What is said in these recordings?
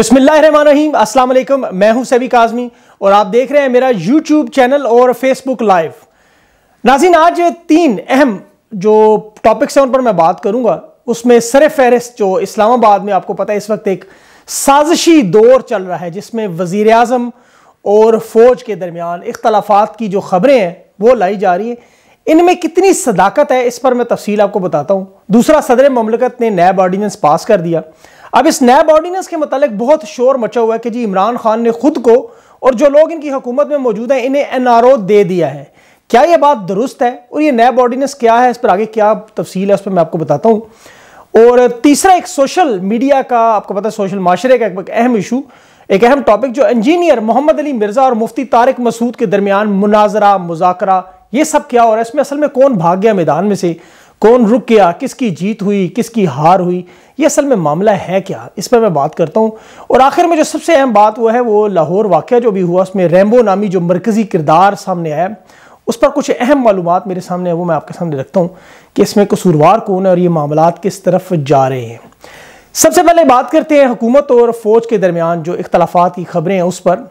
अस्सलाम वालेकुम मैं हूं सभी काजमी और आप देख रहे हैं मेरा यूट्यूब चैनल और फेसबुक लाइव नाजिन आज तीन अहम जो टॉपिक्स हैं उन पर मैं बात करूंगा उसमें सर फहरिस्त जो इस्लामाबाद में आपको पता है इस वक्त एक साजिशी दौर चल रहा है जिसमें वजीर अजम और फ़ौज के दरमियान इख्तलाफात की जो ख़बरें हैं वो लाई जा रही है इनमें कितनी सदाकत है इस पर मैं तफसील आपको बताता हूँ दूसरा सदर ममलकत ने नैब ऑर्डीनेंस पास कर दिया अब इस नैब ऑर्डिनेंस के मतलब बहुत शोर मचा हुआ है कि जी इमरान खान ने खुद को और जो लोग इनकी हुकूमत में मौजूद हैं इन्हें एन दे दिया है क्या यह बात दुरुस्त है और यह नैब ऑर्डिनेंस क्या है इस पर आगे क्या तफसील है उस पर मैं आपको बताता हूँ और तीसरा एक सोशल मीडिया का आपको पता है सोशल माशरे का एक अहम इशू एक अहम टॉपिक जो इंजीनियर मोहम्मद अली मिर्ज़ा और मुफ्ती तारक मसूद के दरमियान मुनाजरा मुजाकरा ये सब क्या हो रहा है इसमें असल में कौन भाग गया मैदान में से कौन रुक गया किसकी जीत हुई किसकी हार हुई ये असल में मामला है क्या इस पर मैं बात करता हूँ और आखिर में जो सबसे अहम बात वो है वो लाहौर वाक़ जो भी हुआ उसमें रैम्बो नामी जो मरकज़ी किरदार सामने आया उस पर कुछ अहम मालूम मेरे सामने है वो मैं आपके सामने रखता हूँ कि इसमें कसूरवार कौन है और ये मामला किस तरफ जा रहे हैं सबसे पहले बात करते हैं हुकूमत और फ़ौज के दरमियान जो इख्तलाफात की खबरें हैं उस पर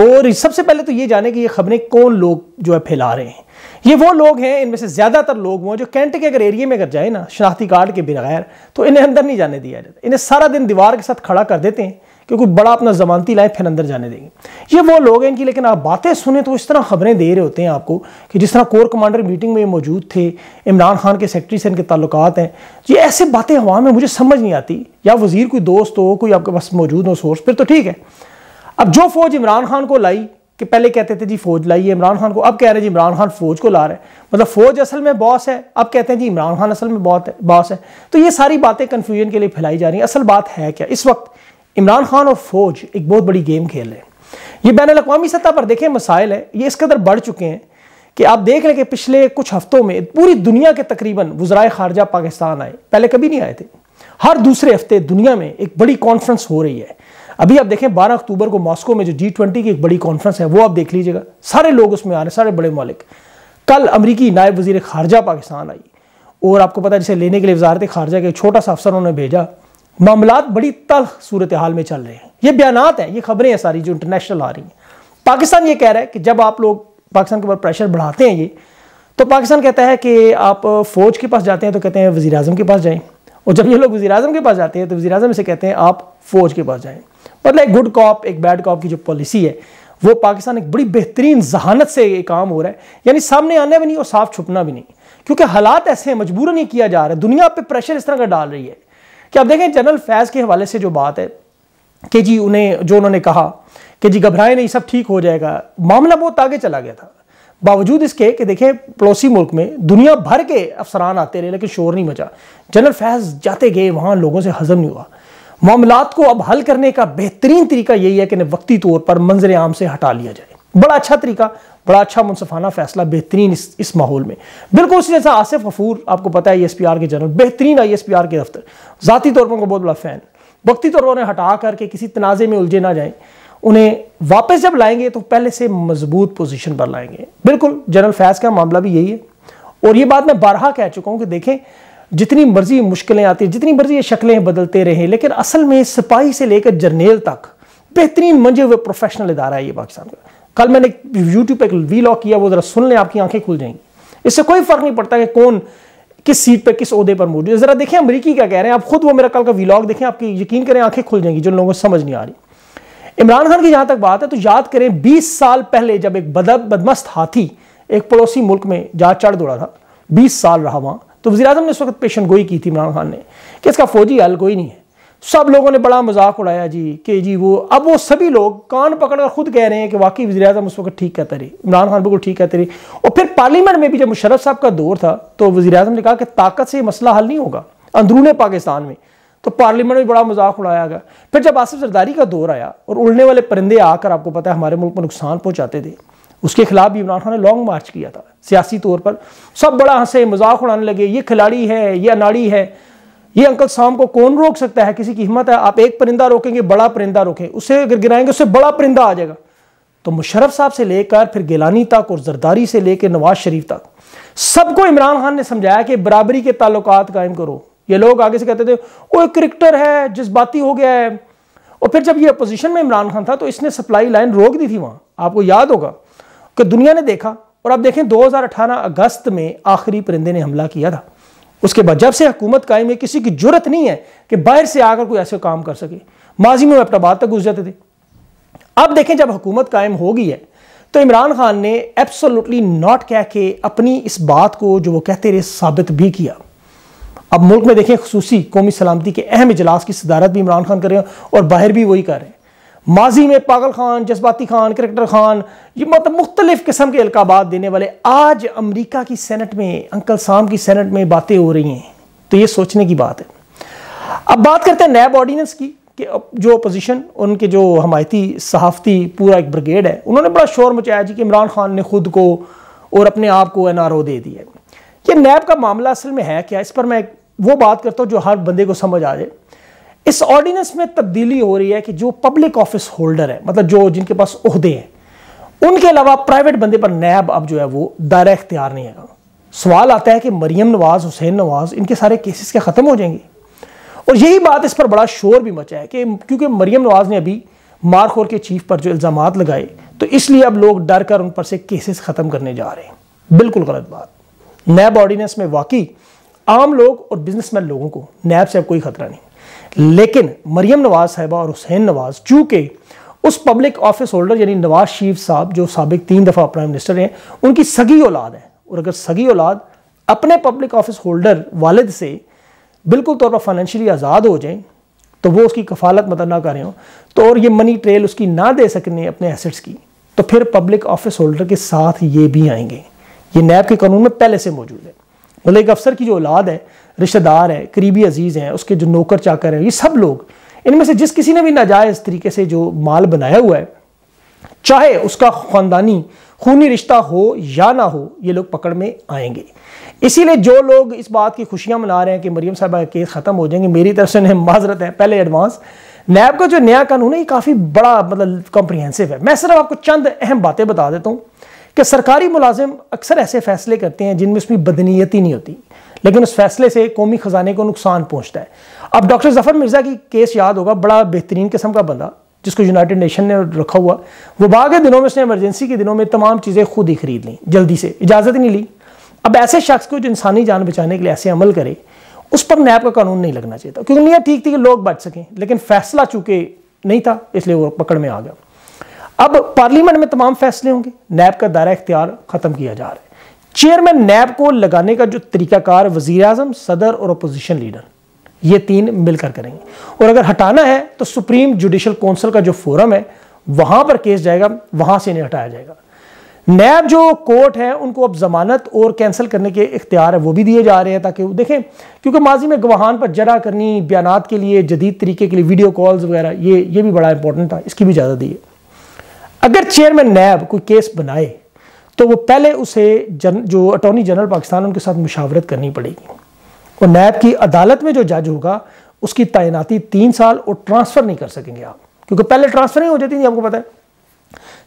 और सबसे पहले तो ये जाने कि ये खबरें कौन लोग जो है फैला रहे हैं ये वो लोग हैं इनमें से ज़्यादातर लोग वो जो कैंट के अगर एरिए में अगर जाए ना शनाख्ती कार्ड के बगैर तो इन्हें अंदर नहीं जाने दिया जाता इन्हें सारा दिन दीवार के साथ खड़ा कर देते हैं क्योंकि बड़ा अपना जमानती लाए फिर अंदर जाने देंगे ये वो लोग हैं इनकी लेकिन आप बातें सुने तो इस तरह खबरें दे रहे होते हैं आपको कि जिस तरह कोर कमांडर मीटिंग में मौजूद थे इमरान खान के सेक्रेटरी से इनके ताल्लुक हैं ये ऐसे बातें हवा में मुझे समझ नहीं आती या वजीर कोई दोस्त हो कोई आपके पास मौजूद हो सोर्स फिर तो ठीक है अब जो फौज इमरान खान को लाई कि पहले कहते थे जी फौज लाई है इमरान खान को अब कह रहे हैं जी इमरान खान फौज को ला रहे हैं मतलब फौज असल में बॉस है अब कहते हैं जी इमरान खान असल में बहुत बॉस है तो ये सारी बातें कन्फ्यूजन के लिए फैलाई जा रही हैं असल बात है क्या इस वक्त इमरान खान और फौज एक बहुत बड़ी गेम खेल रहे हैं ये बैन अवी सतह पर देखें मसाइल है ये इस कदर बढ़ चुके हैं कि आप देख रहे कि पिछले कुछ हफ्तों में पूरी दुनिया के तकरीबन वजराय खारजा पाकिस्तान आए पहले कभी नहीं आए थे हर दूसरे हफ्ते दुनिया में एक बड़ी कॉन्फ्रेंस हो रही है अभी आप देखें 12 अक्टूबर को मॉस्को में जो जी ट्वेंटी की एक बड़ी कॉन्फ्रेंस है वो आप देख लीजिएगा सारे लोग उसमें आ रहे हैं सारे बड़े मालिक कल अमरीकी नायब वजीर खारजा पाकिस्तान आई और आपको पता है जिसे लेने के लिए वजारत खारजा के छोटा सा अफसर उन्होंने भेजा मामला बड़ी तल सूरत हाल में चल रहे हैं ये बयान हैं ये खबरें हैं सारी जो इंटरनेशनल आ रही हैं पाकिस्तान ये कह रहा है कि जब आप लोग पाकिस्तान के ऊपर प्रेशर बढ़ाते हैं ये तो पाकिस्तान कहता है कि आप फौज के पास जाते हैं तो कहते हैं वजी के पास जाएँ और जब ये लोग वजीर के पास जाते हैं तो वजी से कहते हैं आप फौज के पास जाएँ मतलब एक गुड कॉप एक बैड कॉप की जो पॉलिसी है वो पाकिस्तान एक बड़ी बेहतरीन जहानत से ये काम हो रहा है यानी सामने आना भी नहीं और साफ छुपना भी नहीं क्योंकि हालात ऐसे हैं मजबूरन नहीं किया जा रहा है दुनिया पे प्रेशर इस तरह का डाल रही है कि आप देखें जनरल फैज़ के हवाले से जो बात है कि जी उन्हें जो उन्होंने कहा कि जी घबराए नहीं सब ठीक हो जाएगा मामला बहुत आगे चला गया था बावजूद इसके कि देखें पड़ोसी मुल्क में दुनिया भर के अफसरान आते रहे लेकिन शोर नहीं मचा जनरल फैज़ जाते गए वहाँ लोगों से हजम नहीं हुआ मामला को अब हल करने का बेहतरीन तरीका यही है कि वक्ती तौर पर मंजर आम से हटा लिया जाए बड़ा अच्छा तरीका बड़ा अच्छा मुनसफाना फैसला बेहतरीन इस इस माहौल में बिल्कुल उसी जैसा आसिफ अफूर आपको पता है आई e के जनरल बेहतरीन आई e के दफ्तर ज़ाती तौर पर उनको बहुत बड़ा फ़ैन वक्ती तौर पर उन्हें हटा करके किसी तनाज़े में उलझे ना जाए उन्हें वापस जब लाएंगे तो पहले से मजबूत पोजीशन पर लाएंगे बिल्कुल जनरल फैज का मामला भी यही है और ये बात मैं बारहा कह चुका हूँ कि देखें जितनी मर्जी मुश्किलें आती जितनी मर्जी ये शक्लें बदलते रहें लेकिन असल में सिपाही से लेकर जर्नेल तक बेहतरीन मंजे हुए प्रोफेशनल इदारा है ये पाकिस्तान का कल मैंने यूट्यूब पर एक वी लॉक किया वो ज़रा सुन लें आपकी आंखें खुल जाएंगी इससे कोई फ़र्क नहीं पड़ता कि कौन किस सीट पर किस अहदे पर मौजूद है ज़रा देखें अमरीकी क्या कह रहे हैं आप खुद वो मेरा कल का लॉक देखें आपकी यकीन करें आंखें खुल जाएंगी जो लोगों को समझ नहीं आ रही इमरान खान की जहां तक बात है तो याद करें बीस साल पहले जब एक बदब बदमस्त हाथी एक पड़ोसी मुल्क में जा चढ़ दौड़ा था बीस साल रहा वहां तो वजी अजम ने उस वक्त पेशन गोई की थी इमरान खान ने कि इसका फौजी हल कोई नहीं है सब लोगों ने बड़ा मजाक उड़ाया जी कि जी वो अब वो सभी लोग कान पकड़कर खुद कह रहे हैं कि वाकई वजी अजम उस वक्त ठीक कहते रहे इमरान खान बिल्कुल ठीक कहते रहे और फिर पार्लियामेंट में भी जब मुशरफ साहब का दौर था तो वजी अजम ने कहा कि ताकत से मसला हल नहीं होगा अंदरून पाकिस्तान में तो पार्लियामेंट में बड़ा मजाक उड़ाया गया फिर जब आसिफ जरदारी का दौर आया और उड़ने वाले परिंदे आकर आपको पता है हमारे मुल्क में नुकसान पहुंचाते थे उसके खिलाफ भी इमरान खान ने लॉन्ग मार्च किया था सियासी तौर पर सब बड़ा हंसे मजाक उड़ाने लगे ये खिलाड़ी है ये अनाड़ी है ये अंकल शाम को कौन रोक सकता है किसी की हिम्मत है आप एक परिंदा रोकेंगे बड़ा परिंदा रोकें उससे अगर गिराएंगे उससे बड़ा परिंदा आ जाएगा तो मुशरफ साहब से लेकर फिर गिलानी तक और जरदारी से लेकर नवाज शरीफ तक सबको इमरान खान ने समझाया कि बराबरी के ताल्लुक कायम करो ये लोग आगे से कहते थे वो एक क्रिकेटर है जज्बाती हो गया है और फिर जब ये अपोजिशन में इमरान खान था तो इसने सप्लाई लाइन रोक दी थी वहाँ आपको याद होगा कि दुनिया ने देखा और आप देखें 2018 अगस्त में आखिरी परिंदे ने हमला किया था उसके बाद जब से हुकूमत कायम है किसी की जरूरत नहीं है कि बाहर से आकर कोई ऐसे काम कर सके माजी में अपनाबाद तक घुस जाते थे अब देखें जब हुकूमत कायम हो गई है तो इमरान खान ने एब्सोल्युटली नॉट कह के अपनी इस बात को जो वो कहते रहे साबित भी किया अब मुल्क में देखें खसूसी कौमी सलामती के अहम इजलास की सदारत भी इमरान खान कर रहे हैं और बाहर भी वही कर रहे हैं माजी में पागल खान जज्बाती खान क्रिकेटर खान ये मतलब मुख्तलिफ किस्म के अलकाबात देने वाले आज अमरीका की सेनेट में अंकल साम की सेनेट में बातें हो रही हैं तो ये सोचने की बात है अब बात करते हैं नैब ऑर्डीनेंस की कि जो अपोजिशन उनके जो हमायती सहाफ़ती पूरा एक ब्रिगेड है उन्होंने बड़ा शोर मचाया जी कि इमरान खान ने खुद को और अपने आप को एन आर ओ दे दिया ये नैब का मामला असल में है क्या इस पर मैं वो बात करता हूँ जो हर बंदे को समझ आ जाए इस ऑर्डिनेंस में तब्दीली हो रही है कि जो पब्लिक ऑफिस होल्डर है मतलब जो जिनके पास उहदे हैं उनके अलावा प्राइवेट बंदे पर नैब अब जो है वो दायरा इख्तियार नहीं है सवाल आता है कि मरीम नवाज हुसैन नवाज इनके सारे केसेस क्या ख़त्म हो जाएंगे और यही बात इस पर बड़ा शोर भी मचा है कि क्योंकि मरियम नवाज ने अभी मारखोर के चीफ पर जो इल्ज़ाम लगाए तो इसलिए अब लोग डर कर उन पर से केसेस ख़त्म करने जा रहे हैं बिल्कुल गलत बात नैब ऑर्डिनेंस में वाकई आम लोग और बिजनेसमैन लोगों को नैब से अब कोई ख़तरा नहीं लेकिन मरियम नवाज साहबा और हुसैन नवाज चूंकि उस पब्लिक ऑफिस होल्डर यानी नवाज शरीफ साहब जो सबक तीन दफ़ा प्राइम मिनिस्टर हैं उनकी सगी औलाद है और अगर सगी औलाद अपने पब्लिक ऑफिस होल्डर वालद से बिल्कुल तौर पर फाइनेंशियली आज़ाद हो जाएं तो वो उसकी कफालत मदद ना करें तो और ये मनी ट्रेल उसकी ना दे सकने अपने एसेट्स की तो फिर पब्लिक ऑफिस होल्डर के साथ ये भी आएंगे ये नैब के कानून में पहले से मौजूद है मतलब एक अफसर की जो औलाद है रिश्तेदार हैं करीबी अजीज़ हैं उसके जो नौकर चाकर हैं ये सब लोग इनमें से जिस किसी ने भी नाजायज़ तरीके से जो माल बनाया हुआ है चाहे उसका ख़ानदानी खूनी रिश्ता हो या ना हो ये लोग पकड़ में आएंगे इसीलिए जो लोग इस बात की खुशियाँ मना रहे हैं कि मरीम साहबा का केस ख़त्म हो जाएंगे मेरी तरफ से उन्हें माजरत है पहले एडवांस नैब का जो नया कानून है ये काफ़ी बड़ा मतलब कॉम्प्रीहेंसिव है मैं सिर्फ आपको चंद अहम बातें बता देता हूँ कि सरकारी मुलाजिम अक्सर ऐसे फैसले करते हैं जिनमें उसमें बदनीयती नहीं होती लेकिन उस फैसले से कौमी ख़जाने को नुकसान पहुँचता है अब डॉक्टर जफ़र मिर्ज़ा की केस याद होगा बड़ा बेहतरीन किस्म का बंदा जिसको यूनाइटेड नेशन ने रखा हुआ बाग के दिनों में उसने एमरजेंसी के दिनों में तमाम चीज़ें खुद ही खरीद लीं जल्दी से इजाज़त नहीं ली अब ऐसे शख्स को जो इंसानी जान बचाने के लिए ऐसे अमल करे उस पर नैब का कानून नहीं लगना चाहिए था क्योंकि नहीं ठीक थी कि लोग बच सकें लेकिन फैसला चूके नहीं था इसलिए वो पकड़ में आ गया अब पार्लियामेंट में तमाम फैसले होंगे नैब का दायरा इख्तियार ख़त्म किया जा रहा है चेयरमैन नैब को लगाने का जो तरीकाकार वजीर आजम सदर और अपोजिशन लीडर ये तीन मिलकर करेंगे और अगर हटाना है तो सुप्रीम जुडिशल काउंसिल का जो फोरम है वहां पर केस जाएगा वहां से इन्हें हटाया जाएगा नैब जो कोर्ट है उनको अब जमानत और कैंसिल करने के इख्तियार है वो भी दिए जा रहे हैं ताकि वो देखें क्योंकि माजी में गवाहान पर जरा करनी बयान के लिए जदीद तरीके के लिए वीडियो कॉल्स वगैरह ये ये भी बड़ा इंपॉर्टेंट था इसकी भी इजाज़त दी है अगर चेयरमैन नैब कोई केस बनाए तो वो पहले उसे जन जो अटॉर्नी जनरल पाकिस्तान उनके साथ मुशावरत करनी पड़ेगी और नैब की अदालत में जो जज होगा उसकी तैनाती तीन साल और ट्रांसफ़र नहीं कर सकेंगे आप क्योंकि पहले ट्रांसफर नहीं हो जाती थी आपको पता है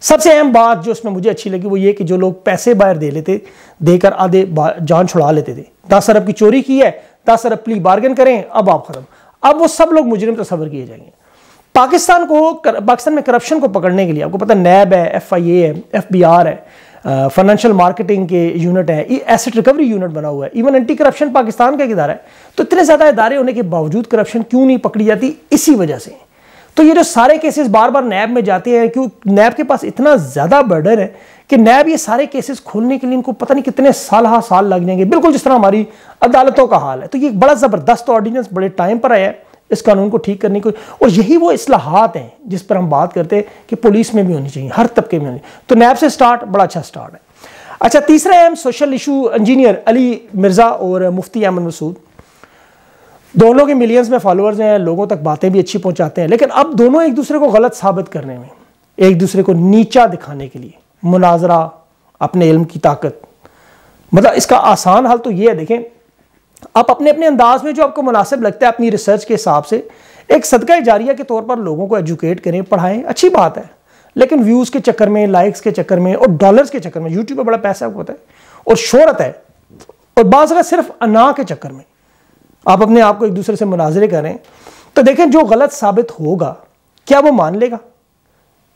सबसे अहम बात जो उसमें मुझे अच्छी लगी वो ये कि जो लोग पैसे बाहर दे लेते देकर आधे जान छुड़ा लेते थे दस अरब की चोरी की है दस अरब प्ली बार्गेन करें अब आप खत्म अब वो सब लोग मुजरिम तस्वर किए जाएंगे पाकिस्तान को कर, पाकिस्तान में करप्शन को पकड़ने के लिए आपको पता नैब है एफ आई ए है एफ बी आर है फाइनेंशियल मार्केटिंग के यूनिट है एसेट रिकवरी यूनिट बना हुआ है इवन एंटी करप्शन पाकिस्तान का एक इदारा है तो इतने ज़्यादा इदारे होने के बावजूद करप्शन क्यों नहीं पकड़ी जाती इसी वजह से तो ये जो सारे केसेस बार बार नैब में जाते हैं क्यों नैब के पास इतना ज़्यादा बर्डर है कि नैब ये सारे केसेस खोलने के लिए इनको पता नहीं कितने साल हा साल लग जाएंगे बिल्कुल जिस तरह हमारी अदालतों का हाल है तो ये बड़ा ज़बरदस्त ऑर्डिनेंस बड़े टाइम पर आया है इस कानून को ठीक करने की और यही वो असलाहत हैं जिस पर हम बात करते हैं कि पुलिस में भी होनी चाहिए हर तबके में होनी तो नैब से स्टार्ट बड़ा अच्छा स्टार्ट है अच्छा तीसरा अहम social issue engineer Ali Mirza और मुफ्ती अहमद मसूद दोनों के मिलियंस में फॉलोअर्स हैं लोगों तक बातें भी अच्छी पहुंचाते हैं लेकिन अब दोनों एक दूसरे को गलत साबित करने में एक दूसरे को नीचा दिखाने के लिए मुनाजरा अपने इल्म की ताकत मतलब इसका आसान हल तो ये है देखें आप अपने अपने अंदाज में जो आपको मुनासिब लगता है अपनी रिसर्च के हिसाब से एक सदका जारिया के तौर पर लोगों को एजुकेट करें पढ़ाएं अच्छी बात है लेकिन व्यूज़ के चक्कर में लाइक्स के चक्कर में और डॉलर्स के चक्कर में यूट्यूब पर बड़ा पैसा होता है और शोहरत है और बाज़ सिर्फ अना के चक्कर में आप अपने आप को एक दूसरे से मुनाजरे करें तो देखें जो गलत साबित होगा क्या वो मान लेगा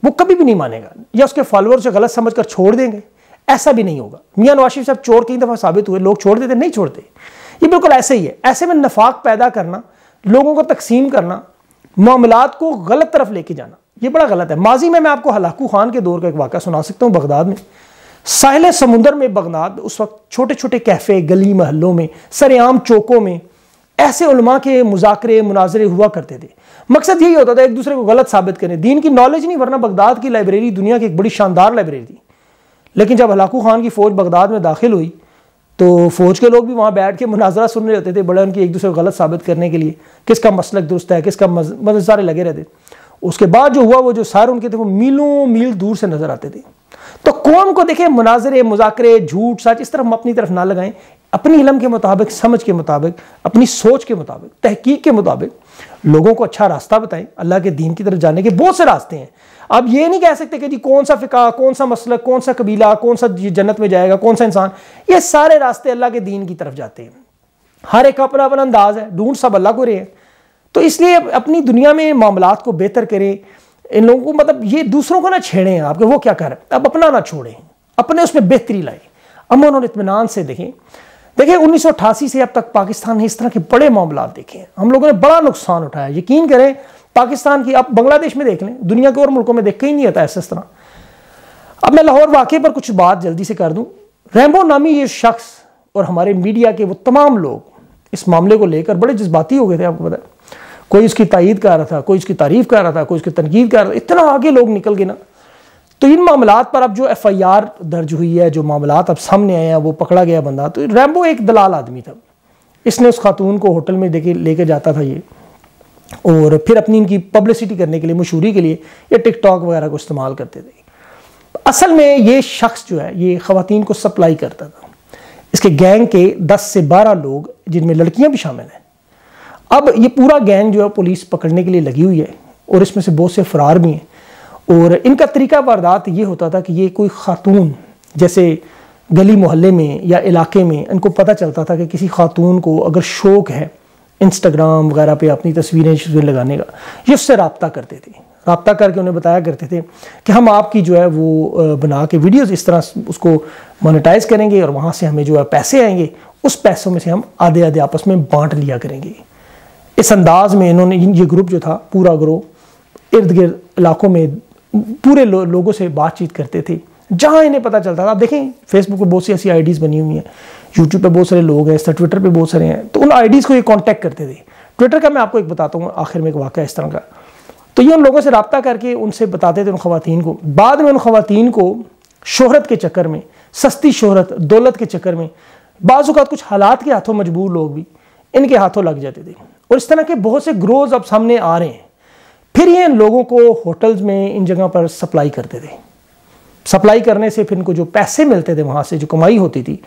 वो कभी भी नहीं मानेगा या उसके फॉलोअर्स गलत समझ कर छोड़ देंगे ऐसा भी नहीं होगा मियाँ नवाशिफ साहब चोर कई दफ़ा साबित हुए लोग छोड़ देते नहीं छोड़ते ये बिल्कुल ऐसे ही है ऐसे में नफाक पैदा करना लोगों को तकसीम करना मामलात को गलत तरफ लेके जाना ये बड़ा गलत है माजी में मैं आपको हलाकू खान के दौर का एक वाक़ा सुना सकता हूँ बगदाद में साहिल समुंदर में बगदाद उस वक्त छोटे छोटे कैफ़े गली महलों में सरेआम चौकों में ऐसे उलमा के मुजाकरे मुनाजरे हुआ करते थे मकसद यही होता था एक दूसरे को गलत साबित करें दीन की नॉलेज नहीं वरना बगदाद की लाइब्रेरी दुनिया की एक बड़ी शानदार लाइब्रेरी थी लेकिन जब हलाकू खान की फ़ौज बगदाद में दाखिल हुई तो फ़ौज के लोग भी वहाँ बैठ के मुनाजरा सुन रहे होते थे बड़े उनकी एक दूसरे को गलत साबित करने के लिए किसका मसलक दुरुस्त है किसका मज... लगे रहते उसके बाद जो हुआ वो जो सार उनके थे वो मीलों मील दूर से नज़र आते थे तो कौम को देखे मुनाजरे मुजाकरे झूठ सच इस तरफ अपनी तरफ ना लगाएं अपनी इलम के मुताबिक समझ के मुताबिक अपनी सोच के मुताबिक तहकीक के मुताबिक लोगों को अच्छा रास्ता बताएं अल्लाह के दीन की तरफ जाने के बहुत से रास्ते हैं आप ये नहीं कह सकते कि जी कौन सा फ़िका कौन सा मसल कौन सा कबीला कौन सा जन्नत में जाएगा कौन सा इंसान ये सारे रास्ते अल्लाह के दीन की तरफ जाते हैं हर एक अपना अपना अंदाज है ढूंढ सब अल्लाह को रहे हैं तो इसलिए अपनी दुनिया में मामला को बेहतर करें इन लोगों को मतलब ये दूसरों को ना छेड़ें आपके वो क्या कर अब अपना ना छोड़ें अपने उसमें बेहतरी लाएं अमन और इतमान से देखें देखिए 1988 से अब तक पाकिस्तान ने इस तरह के बड़े मामला देखे हम लोगों ने बड़ा नुकसान उठाया यकीन करें पाकिस्तान की आप बांग्लादेश में देख लें दुनिया के और मुल्कों में देख के ही नहीं आता ऐसा इस तरह अब मैं लाहौर वाक़े पर कुछ बात जल्दी से कर दूँ रैम्बो नामी ये शख्स और हमारे मीडिया के वो तमाम लोग इस मामले को लेकर बड़े जज्बाती हो गए थे आपको पता कोई उसकी तायद कर रहा था कोई उसकी तारीफ कर रहा था कोई उसकी तनकीद कर रहा था इतना आगे लोग निकल गए ना तो इन मामला पर अब जो एफ आई आर दर्ज हुई है जो मामला अब सामने आए हैं वो पकड़ा गया बंदा तो रैम्बो एक दलाल आदमी था इसने उस खातून को होटल में देखे लेके जाता था ये और फिर अपनी इनकी पब्लिसिटी करने के लिए मशहूरी के लिए ये टिकटॉक वगैरह को इस्तेमाल करते थे असल में ये शख्स जो है ये ख़वान को सप्लाई करता था इसके गैंग के 10 से 12 लोग जिनमें लड़कियां भी शामिल हैं अब ये पूरा गैंग जो है पुलिस पकड़ने के लिए लगी हुई है और इसमें से बहुत से फरार भी हैं और इनका तरीका वारदात ये होता था कि ये कोई खातून जैसे गली मोहल्ले में या इलाके में इनको पता चलता था कि किसी खातून को अगर शौक़ है इंस्टाग्राम वगैरह पे अपनी तस्वीरें शस्वीरें लगाने का ये उससे रबता करते थे रबता करके उन्हें बताया करते थे कि हम आपकी जो है वो बना के वीडियोस इस तरह उसको मोनेटाइज करेंगे और वहाँ से हमें जो है पैसे आएंगे उस पैसों में से हम आधे आधे आपस में बांट लिया करेंगे इस अंदाज में इन्होंने ये ग्रुप जो था पूरा ग्रो इर्द गिर्द इलाकों में पूरे लो, लोगों से बातचीत करते थे जहाँ इन्हें पता चलता था देखें फेसबुक पर बहुत सी ऐसी आईडीज़ बनी हुई हैं यूट्यूब पर बहुत सारे लोग हैं इस ट्विटर पर बहुत सारे हैं तो उन आईडीज़ को ये कॉन्टैक्ट करते थे ट्विटर का मैं आपको एक बताता हूँ आखिर में एक वाक़ा इस तरह का तो ये उन लोगों से रबता करके उनसे बताते थे उन खातन को बाद में उन खातन को शोहरत के चक्कर में सस्ती शोहरत दौलत के चक्कर में बाज़ात कुछ हालात के हाथों मजबूर लोग भी इनके हाथों लग जाते थे और इस तरह के बहुत से ग्रोज अब सामने आ रहे हैं फिर ये लोगों को होटल्स में इन जगह पर सप्लाई करते थे सप्लाई करने से फिर इनको जो पैसे मिलते थे वहाँ से जो कमाई होती थी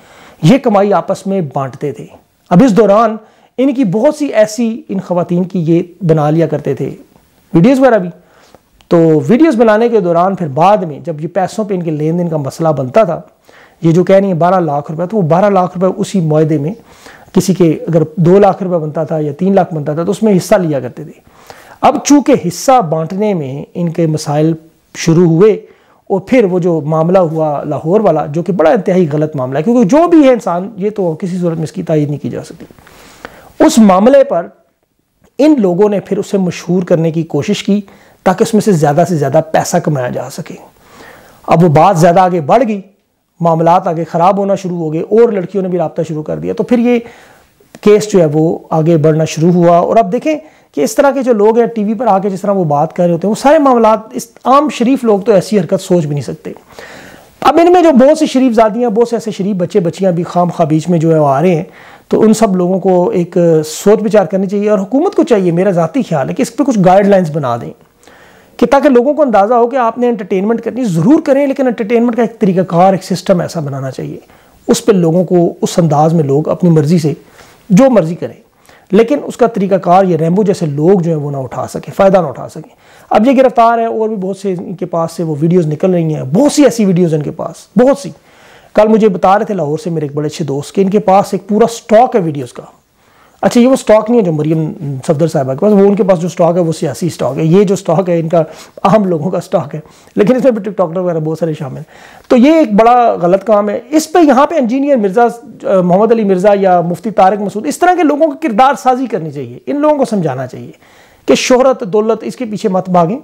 ये कमाई आपस में बांटते थे अब इस दौरान इनकी बहुत सी ऐसी इन खातन की ये बना लिया करते थे वीडियोज़ वगैरह भी तो वीडियोस बनाने के दौरान फिर बाद में जब ये पैसों पे इनके लेन देन का मसला बनता था ये जो कह रही है बारह लाख रुपए तो वो बारह लाख रुपए उसी मुहदे में किसी के अगर दो लाख रुपए बनता था या तीन लाख बनता था तो उसमें हिस्सा लिया करते थे अब चूंकि हिस्सा बांटने में इनके मसाइल शुरू हुए और फिर वो जो मामला हुआ लाहौर वाला जो कि बड़ा इंतहाई गलत मामला है क्योंकि जो भी है इंसान ये तो किसी सूरत में इसकी तायद नहीं की जा सकती उस मामले पर इन लोगों ने फिर उसे मशहूर करने की कोशिश की ताकि उसमें से ज़्यादा से ज़्यादा पैसा कमाया जा सके अब वो बात ज़्यादा आगे बढ़ गई मामला आगे ख़राब होना शुरू हो गए और लड़कियों ने भी रबता शुरू कर दिया तो फिर ये केस जो है वो आगे बढ़ना शुरू हुआ और अब देखें कि इस तरह के जो लोग हैं टीवी पर आके जिस तरह वो बात कर रहे होते हैं वो सारे मामला इस आम शरीफ लोग तो ऐसी हरकत सोच भी नहीं सकते अब इनमें जो बहुत सी शरीफ ज़ादियाँ बहुत से ऐसे शरीफ बच्चे बच्चियाँ भी खाम खा बीच में जो है वो आ रहे हैं तो उन सब लोगों को एक सोच विचार करनी चाहिए और हुकूमत को चाहिए मेरा ज़ाती ख्याल है कि इस पर कुछ गाइडलाइंस बना दें कि ताकि लोगों को अंदाज़ा हो कि आपने एंटरटेनमेंट करनी ज़रूर करें लेकिन एंटरटेनमेंट का एक तरीक़ाकार एक सिस्टम ऐसा बनाना चाहिए उस पर लोगों को उस अंदाज़ में लोग अपनी मर्ज़ी से जो मर्ज़ी करें लेकिन उसका तरीकाकार ये रेम्बो जैसे लोग जो है वो ना उठा सकें फ़ायदा ना उठा सकें अब ये गिरफ्तार है और भी बहुत से इनके पास से वो वीडियोज़ निकल रही हैं बहुत सी ऐसी वीडियोज़ इनके पास बहुत सी कल मुझे बता रहे थे लाहौर से मेरे एक बड़े अच्छे दोस्त के इनके पास एक पूरा स्टॉक है वीडियोज़ का अच्छा ये वो स्टॉक नहीं है जो मरीम सफदर साहबा के पास वो उनके पास जो स्टॉक है वो सियासी स्टॉक है ये जो स्टॉक है इनका आम लोगों का स्टॉक है लेकिन इसमें भी टिकटॉकर वगैरह बहुत सारे शामिल हैं तो ये एक बड़ा गलत काम है इस पर यहाँ पे इंजीनियर मिर्ज़ा मोहम्मद अली मिर्ज़ा या मुफ्ती तारक मसूद इस तरह के लोगों को किरदार साजी करनी चाहिए इन लोगों को समझाना चाहिए कि शहरत दौलत इसके पीछे मत भागें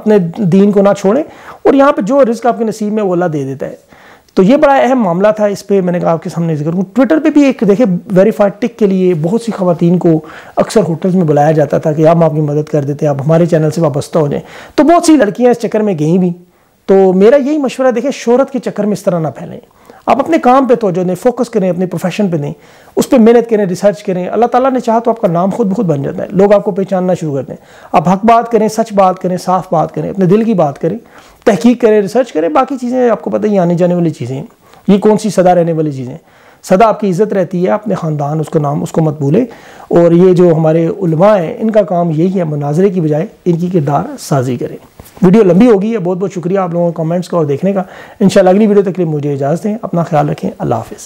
अपने दीन को ना छोड़ें और यहाँ पर जो रिस्क आपके नसीब में वो अल्लाह दे देता है तो ये बड़ा अहम मामला था इस पर मैंने कहा आपके सामने जिक्र करूँ ट्विटर पे भी एक देखे वेरीफाइड टिक के लिए बहुत सी खातन को अक्सर होटल्स में बुलाया जाता था कि आप आपकी मदद कर देते हैं आप हमारे चैनल से वाबस्ता तो हो जाए तो बहुत सी लड़कियाँ इस चक्कर में गई भी तो मेरा यही मशवरा देखें शहरत के चक्कर में इस तरह ना फैलें आप अपने काम पर तोजो दें फोकस करें अपने प्रोफेशन पर दें उस पर मेहनत करें रिसर्च करें अल्लाह तला ने चाहा तो आपका नाम खुद बहुत बन जाता है लोग आपको पहचानना शुरू कर दें आप हक बात करें सच बात करें साफ बात करें अपने दिल की बात करें तहकीक करें रिसर्च करें बाकी चीज़ें आपको पता ही आने जाने वाली चीज़ें ये कौन सी सदा रहने वाली चीज़ें सदा आपकी इज़्ज़त रहती है अपने ख़ानदान उसका नाम उसको मत भूलें और ये जो हमारे उलमा हैं इनका काम यही है मुनाजरे की बजाय इनकी किरदार साजी करें वीडियो लंबी होगी है बहुत बहुत शुक्रिया आप लोगों के कमेंट्स का और देखने का इन अगली वीडियो तक के लिए मुझे इजाज़त दें अपना ख्याल रखें अल्लाह हाफ़